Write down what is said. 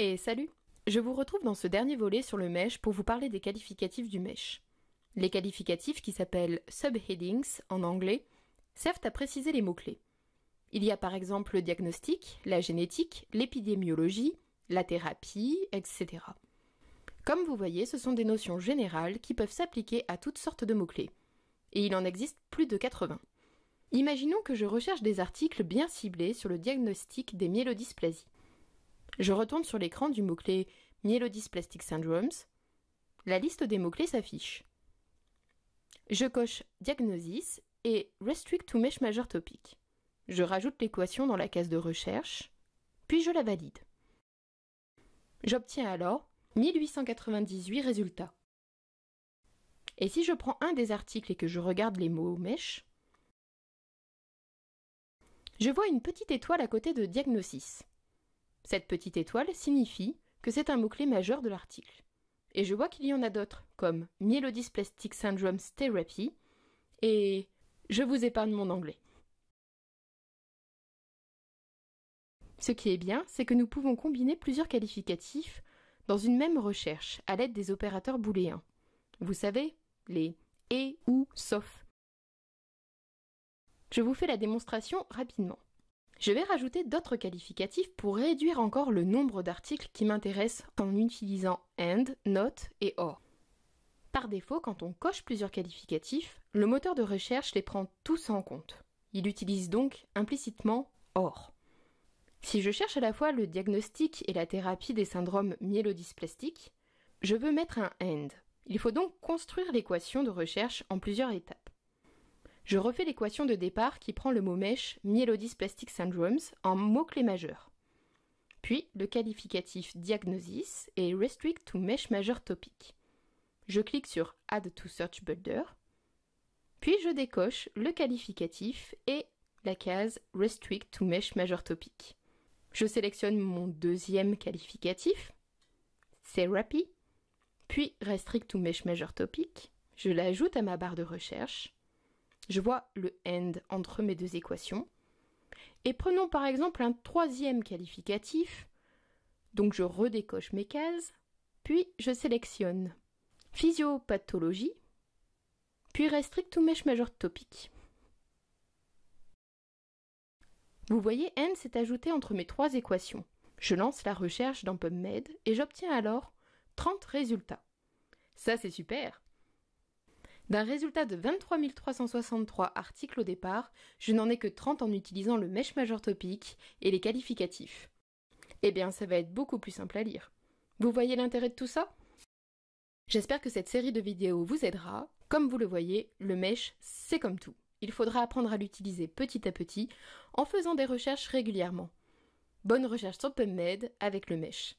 Et salut Je vous retrouve dans ce dernier volet sur le mesh pour vous parler des qualificatifs du mesh. Les qualificatifs, qui s'appellent subheadings en anglais, servent à préciser les mots-clés. Il y a par exemple le diagnostic, la génétique, l'épidémiologie, la thérapie, etc. Comme vous voyez, ce sont des notions générales qui peuvent s'appliquer à toutes sortes de mots-clés. Et il en existe plus de 80. Imaginons que je recherche des articles bien ciblés sur le diagnostic des myélodysplasies. Je retourne sur l'écran du mot-clé Myelodysplastic Syndromes. La liste des mots-clés s'affiche. Je coche Diagnosis et Restrict to Mesh Major Topic. Je rajoute l'équation dans la case de recherche, puis je la valide. J'obtiens alors 1898 résultats. Et si je prends un des articles et que je regarde les mots mesh, je vois une petite étoile à côté de diagnosis. Cette petite étoile signifie que c'est un mot-clé majeur de l'article. Et je vois qu'il y en a d'autres, comme Myelodysplastic Syndrome Therapy, et je vous épargne mon anglais. Ce qui est bien, c'est que nous pouvons combiner plusieurs qualificatifs dans une même recherche à l'aide des opérateurs booléens. Vous savez, les et ou sauf. Je vous fais la démonstration rapidement. Je vais rajouter d'autres qualificatifs pour réduire encore le nombre d'articles qui m'intéressent en utilisant and, not et or. Par défaut, quand on coche plusieurs qualificatifs, le moteur de recherche les prend tous en compte. Il utilise donc implicitement or. Si je cherche à la fois le diagnostic et la thérapie des syndromes myélodysplastiques, je veux mettre un AND. Il faut donc construire l'équation de recherche en plusieurs étapes. Je refais l'équation de départ qui prend le mot mèche Myelodysplastic Syndromes en mots-clés majeurs. Puis le qualificatif diagnosis et restrict to mesh major topic. Je clique sur Add to Search Builder. Puis je décoche le qualificatif et la case Restrict to Mesh Major Topic. Je sélectionne mon deuxième qualificatif, Therapy, puis Restrict to Mesh Major Topic. Je l'ajoute à ma barre de recherche je vois le end entre mes deux équations. Et prenons par exemple un troisième qualificatif. Donc je redécoche mes cases, puis je sélectionne physiopathologie, puis restrict ou mesh major topic. Vous voyez, n s'est ajouté entre mes trois équations. Je lance la recherche dans PubMed et j'obtiens alors 30 résultats. Ça c'est super d'un résultat de 23 363 articles au départ, je n'en ai que 30 en utilisant le mèche Major Topic et les qualificatifs. Eh bien, ça va être beaucoup plus simple à lire. Vous voyez l'intérêt de tout ça J'espère que cette série de vidéos vous aidera. Comme vous le voyez, le mèche, c'est comme tout. Il faudra apprendre à l'utiliser petit à petit en faisant des recherches régulièrement. Bonne recherche sur PubMed avec le Mesh.